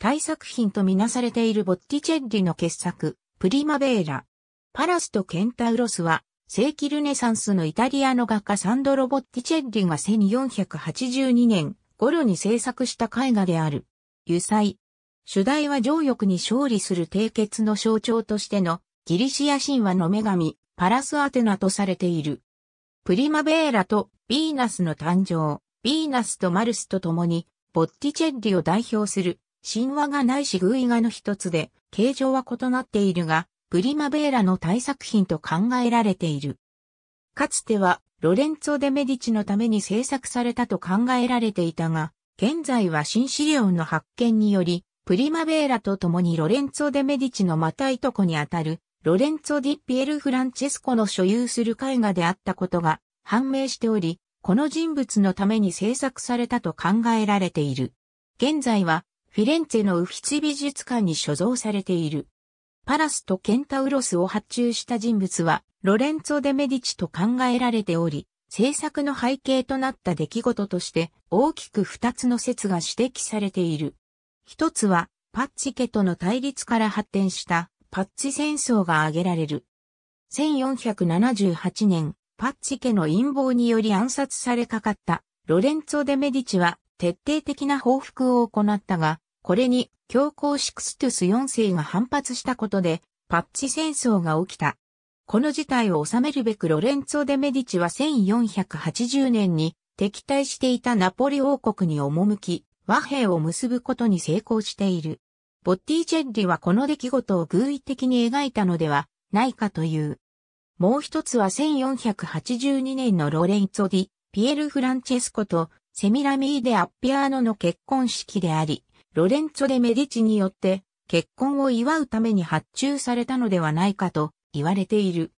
大作品とみなされているボッティチェッリの傑作、プリマベーラ。パラスとケンタウロスは、世紀ルネサンスのイタリアの画家サンドロ・ボッティチェッリが1482年頃に制作した絵画である。油彩。主題は情欲に勝利する締結の象徴としてのギリシア神話の女神、パラスアテナとされている。プリマベーラとヴィーナスの誕生、ヴィーナスとマルスと共に、ボッティチェッリを代表する神話がないし偶意画の一つで、形状は異なっているが、プリマベーラの大作品と考えられている。かつては、ロレンツォ・デ・メディチのために制作されたと考えられていたが、現在は新資料の発見により、プリマベーラと共にロレンツォ・デ・メディチのまたいとこにあたる、ロレンツォ・ディ・ピエル・フランチェスコの所有する絵画であったことが判明しており、この人物のために制作されたと考えられている。現在はフィレンツェのウフィツ美術館に所蔵されている。パラスとケンタウロスを発注した人物は、ロレンツォ・デ・メディチと考えられており、制作の背景となった出来事として大きく二つの説が指摘されている。一つはパッチ家との対立から発展したパッチ戦争が挙げられる。1478年、パッチ家の陰謀により暗殺されかかったロレンツォ・デ・メディチは徹底的な報復を行ったが、これに教皇シクストゥス4世が反発したことで、パッチ戦争が起きた。この事態を収めるべくロレンツォ・デ・メディチは1480年に敵対していたナポリ王国に赴き、和平を結ぶことに成功している。ボッティチェッリはこの出来事を偶意的に描いたのではないかという。もう一つは1482年のロレンツォ・ディ・ピエル・フランチェスコとセミラミー・デ・アッピアーノの結婚式であり、ロレンツォ・デ・メディチによって結婚を祝うために発注されたのではないかと言われている。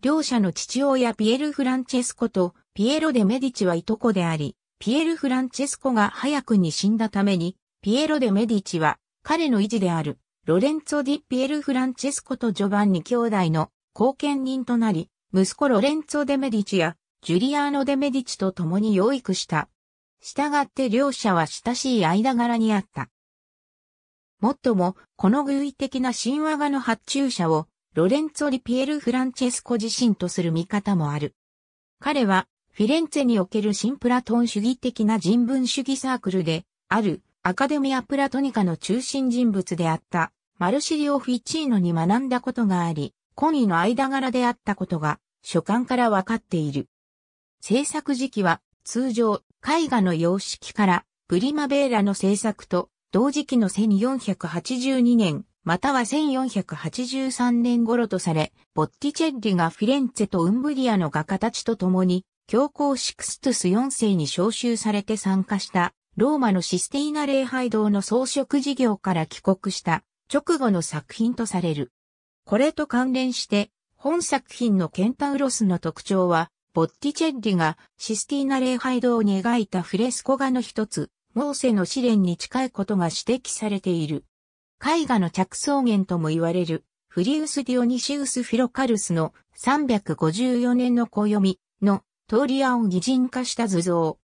両者の父親ピエル・フランチェスコとピエロ・でメディチはいとこであり、ピエル・フランチェスコが早くに死んだために、ピエロ・でメディチは彼の維持であるロレンツォ・ディ・ピエル・フランチェスコとジョバンニ兄弟の後見人となり、息子ロレンツォ・デメディチやジュリアーノ・デメディチと共に養育した。したがって両者は親しい間柄にあった。もっとも、この偶意的な神話画の発注者を、ロレンツォ・リピエル・フランチェスコ自身とする見方もある。彼は、フィレンツェにおける新プラトン主義的な人文主義サークルで、ある、アカデミア・プラトニカの中心人物であった、マルシリオ・フィッチーノに学んだことがあり、コニの間柄であったことが、書簡からわかっている。制作時期は、通常、絵画の様式から、プリマベーラの制作と、同時期の1482年、または1483年頃とされ、ボッティチェッリがフィレンツェとウンブリアの画家たちと共に、教皇シクストゥス4世に召集されて参加した、ローマのシスティーナ礼拝堂の装飾事業から帰国した直後の作品とされる。これと関連して、本作品のケンタウロスの特徴は、ボッティチェッリがシスティーナ礼拝堂に描いたフレスコ画の一つ、モーセの試練に近いことが指摘されている。絵画の着想源とも言われる、フリウス・ディオニシウス・フィロカルスの354年の暦の通り屋を擬人化した図像。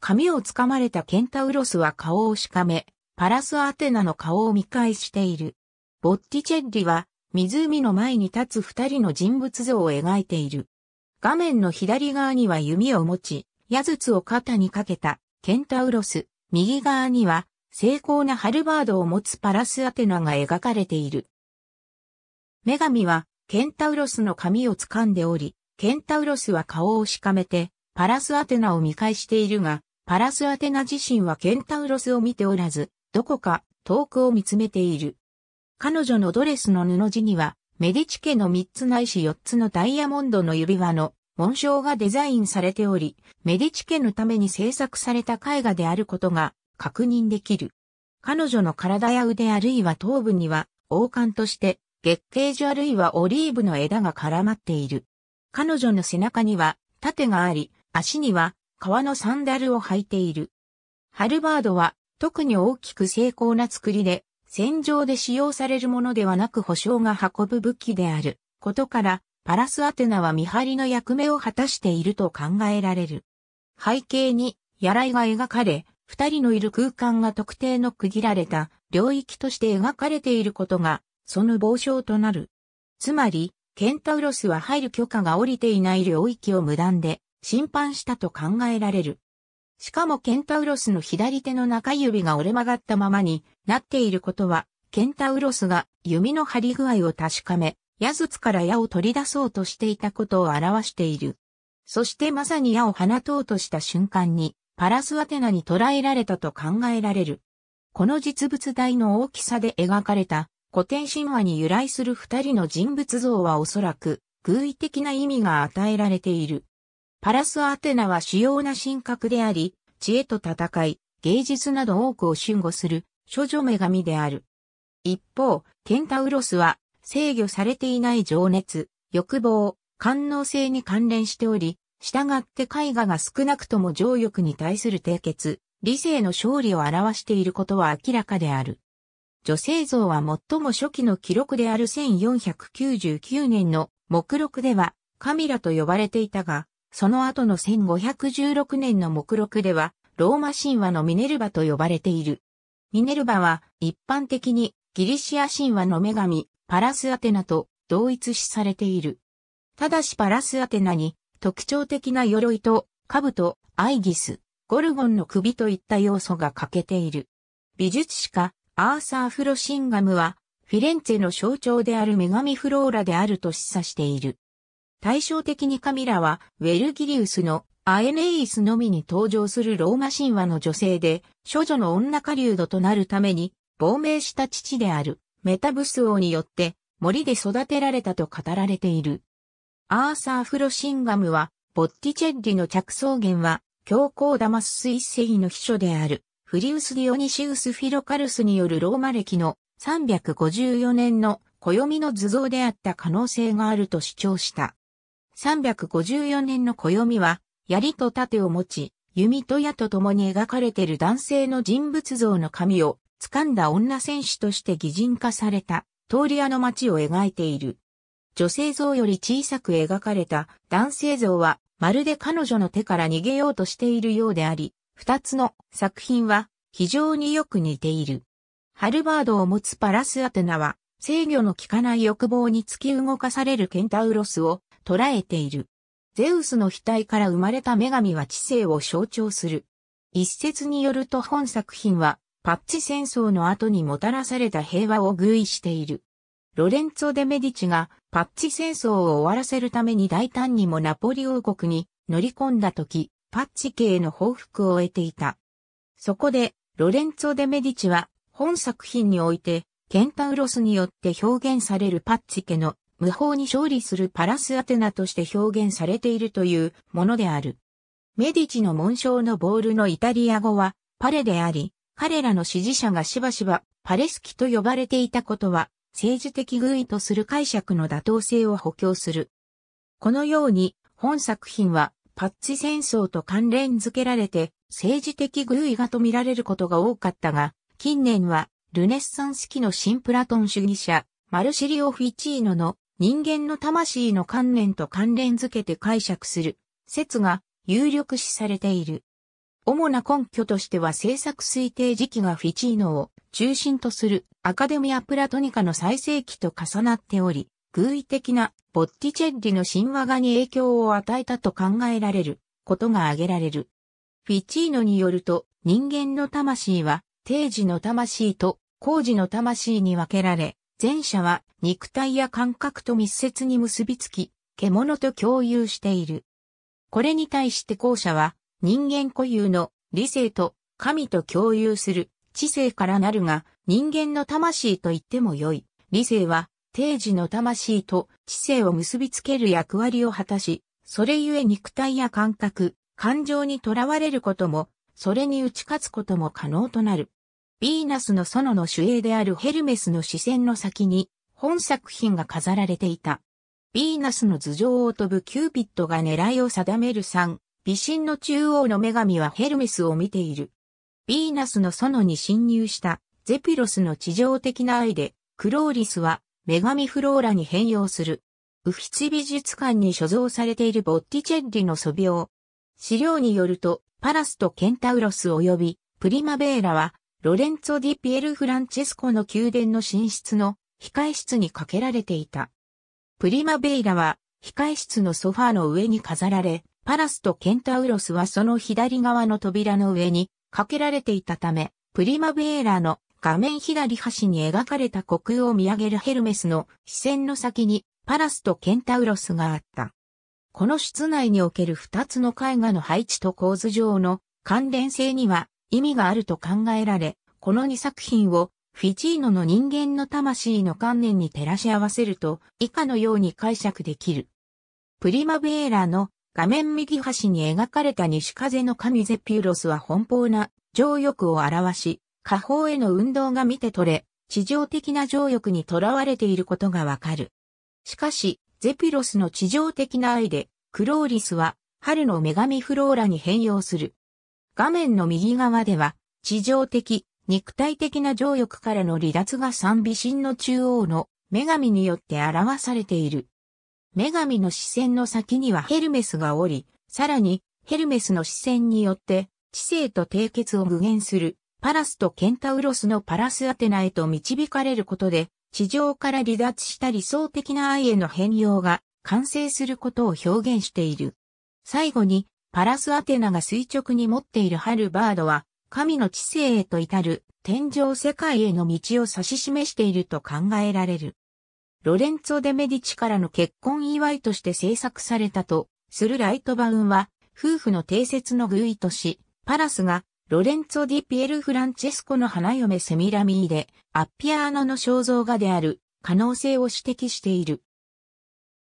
髪をつかまれたケンタウロスは顔をしかめ、パラスアテナの顔を見返している。ボッティチェッリは湖の前に立つ二人の人物像を描いている。画面の左側には弓を持ち、矢筒を肩にかけたケンタウロス、右側には、精巧なハルバードを持つパラスアテナが描かれている。女神は、ケンタウロスの髪を掴んでおり、ケンタウロスは顔をしかめて、パラスアテナを見返しているが、パラスアテナ自身はケンタウロスを見ておらず、どこか遠くを見つめている。彼女のドレスの布地には、メディチ家の三つないし四つのダイヤモンドの指輪の紋章がデザインされており、メディチ家のために制作された絵画であることが確認できる。彼女の体や腕あるいは頭部には王冠として月桂樹あるいはオリーブの枝が絡まっている。彼女の背中には盾があり、足には革のサンダルを履いている。ハルバードは特に大きく精巧な作りで、戦場で使用されるものではなく保証が運ぶ武器であることから、パラスアテナは見張りの役目を果たしていると考えられる。背景に、やらいが描かれ、二人のいる空間が特定の区切られた領域として描かれていることが、その傍証となる。つまり、ケンタウロスは入る許可が下りていない領域を無断で侵犯したと考えられる。しかもケンタウロスの左手の中指が折れ曲がったままになっていることは、ケンタウロスが弓の張り具合を確かめ、矢筒から矢を取り出そうとしていたことを表している。そしてまさに矢を放とうとした瞬間に、パラスアテナに捕らえられたと考えられる。この実物大の大きさで描かれた古典神話に由来する二人の人物像はおそらく偶意的な意味が与えられている。パラスアテナは主要な神格であり、知恵と戦い、芸術など多くを守護する諸女女神である。一方、ケンタウロスは制御されていない情熱、欲望、官能性に関連しており、従って絵画が少なくとも情欲に対する締結、理性の勝利を表していることは明らかである。女性像は最も初期の記録である1499年の目録ではカミラと呼ばれていたが、その後の1516年の目録ではローマ神話のミネルバと呼ばれている。ミネルバは一般的にギリシア神話の女神パラスアテナと同一視されている。ただしパラスアテナに特徴的な鎧と兜、アイギス、ゴルゴンの首といった要素が欠けている。美術史家アーサー・フロシンガムはフィレンツェの象徴である女神フローラであると示唆している。対照的にカミラはウェルギリウスのアエネイスのみに登場するローマ神話の女性で、処女の女狩人となるために亡命した父であるメタブス王によって森で育てられたと語られている。アーサー・フロシンガムは、ボッティチェッリの着想源は、教皇ダマスス一世の秘書である、フリウス・ディオニシウス・フィロカルスによるローマ歴の354年の暦の図像であった可能性があると主張した。354年の暦は、槍と盾を持ち、弓と矢と共に描かれている男性の人物像の紙を掴んだ女戦士として擬人化された、通り屋の街を描いている。女性像より小さく描かれた男性像は、まるで彼女の手から逃げようとしているようであり、二つの作品は非常によく似ている。ハルバードを持つパラスアテナは、制御の効かない欲望に突き動かされるケンタウロスを捉えている。ゼウスの額から生まれた女神は知性を象徴する。一説によると本作品はパッチ戦争の後にもたらされた平和を偶意している。ロレンツォ・デ・メディチがパッチ戦争を終わらせるために大胆にもナポリ王国に乗り込んだ時、パッチ家への報復を得ていた。そこで、ロレンツォ・デ・メディチは本作品において、ケンタウロスによって表現されるパッチ家の無法に勝利するパラスアテナとして表現されているというものである。メディチの紋章のボールのイタリア語はパレであり、彼らの支持者がしばしばパレスキと呼ばれていたことは、政治的偶意とする解釈の妥当性を補強する。このように、本作品は、パッチ戦争と関連づけられて、政治的偶意画と見られることが多かったが、近年は、ルネッサンス期の新プラトン主義者、マルシリオ・フィチーノの人間の魂の観念と関連づけて解釈する説が有力視されている。主な根拠としては制作推定時期がフィチーノを中心とするアカデミア・プラトニカの最盛期と重なっており、偶意的なボッティチェッリの神話画に影響を与えたと考えられることが挙げられる。フィチーノによると人間の魂は定時の魂と工事の魂に分けられ、前者は肉体や感覚と密接に結びつき、獣と共有している。これに対して後者は人間固有の理性と神と共有する知性からなるが、人間の魂と言ってもよい。理性は、定時の魂と知性を結びつける役割を果たし、それゆえ肉体や感覚、感情にとらわれることも、それに打ち勝つことも可能となる。ヴィーナスの園の主営であるヘルメスの視線の先に、本作品が飾られていた。ヴィーナスの頭上を飛ぶキューピッドが狙いを定める3、美神の中央の女神はヘルメスを見ている。ヴィーナスの園に侵入したゼピロスの地上的な愛で、クローリスは女神フローラに変容する。ウフィツ美術館に所蔵されているボッティチェッリの素描。資料によると、パラスとケンタウロス及びプリマベーラは、ロレンツォ・ディ・ピエル・フランチェスコの宮殿の寝室の控室にかけられていた。プリマベーラは、控室のソファーの上に飾られ、パラスとケンタウロスはその左側の扉の上にかけられていたため、プリマベーラの画面左端に描かれた虚空を見上げるヘルメスの視線の先にパラスとケンタウロスがあった。この室内における二つの絵画の配置と構図上の関連性には意味があると考えられ、この二作品をフィジーノの人間の魂の観念に照らし合わせると以下のように解釈できる。プリマベーラの画面右端に描かれた西風の神ゼピュロスは奔放な情欲を表し、下方への運動が見て取れ、地上的な情欲にとらわれていることがわかる。しかし、ゼピュロスの地上的な愛で、クローリスは春の女神フローラに変容する。画面の右側では、地上的、肉体的な情欲からの離脱が賛美神の中央の女神によって表されている。女神の視線の先にはヘルメスがおり、さらに、ヘルメスの視線によって、知性と締結を具現する、パラスとケンタウロスのパラスアテナへと導かれることで、地上から離脱した理想的な愛への変容が完成することを表現している。最後に、パラスアテナが垂直に持っているハルバードは、神の知性へと至る天上世界への道を指し示していると考えられる。ロレンツォ・デ・メディチからの結婚祝いとして制作されたとするライトバウンは、夫婦の定説の偶意とし、パラスが、ロレンツォ・ディ・ピエル・フランチェスコの花嫁セミラミーで、アッピアーノの肖像画である可能性を指摘している。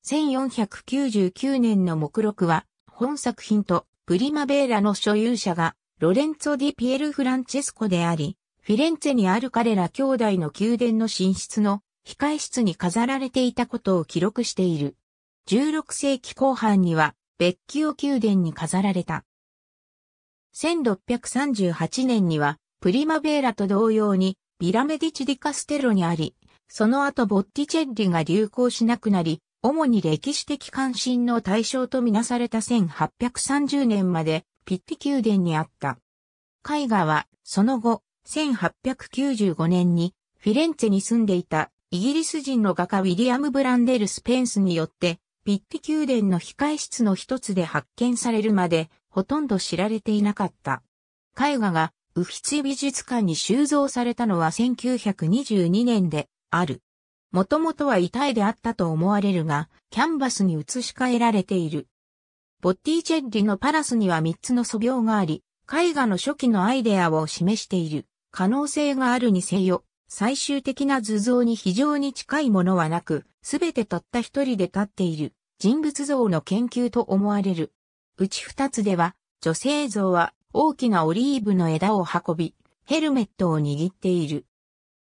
1499年の目録は、本作品とプリマベーラの所有者がロレンツォ・ディ・ピエル・フランチェスコであり、フィレンツェにある彼ら兄弟の宮殿の寝室の控室に飾られていたことを記録している。16世紀後半には、別オ宮殿に飾られた。1638年には、プリマベーラと同様に、ビラメディチ・ディカステロにあり、その後ボッティチェッリが流行しなくなり、主に歴史的関心の対象とみなされた1830年まで、ピッティ宮殿にあった。絵画は、その後、1895年に、フィレンツェに住んでいたイギリス人の画家ウィリアム・ブランデル・スペンスによって、ピッティ宮殿の控室の一つで発見されるまで、ほとんど知られていなかった。絵画がウフィツィ美術館に収蔵されたのは1922年である。もともとは遺体であったと思われるが、キャンバスに移し替えられている。ボッティチェッリのパラスには3つの素描があり、絵画の初期のアイデアを示している可能性があるにせよ、最終的な図像に非常に近いものはなく、すべてたった一人で立っている人物像の研究と思われる。うち二つでは、女性像は大きなオリーブの枝を運び、ヘルメットを握っている。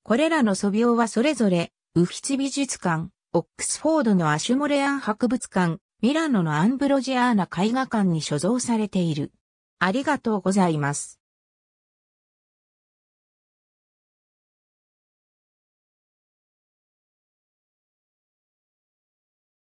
これらの素描はそれぞれ、ウフィツ美術館、オックスフォードのアシュモレアン博物館、ミラノのアンブロジアーナ絵画館に所蔵されている。ありがとうございます。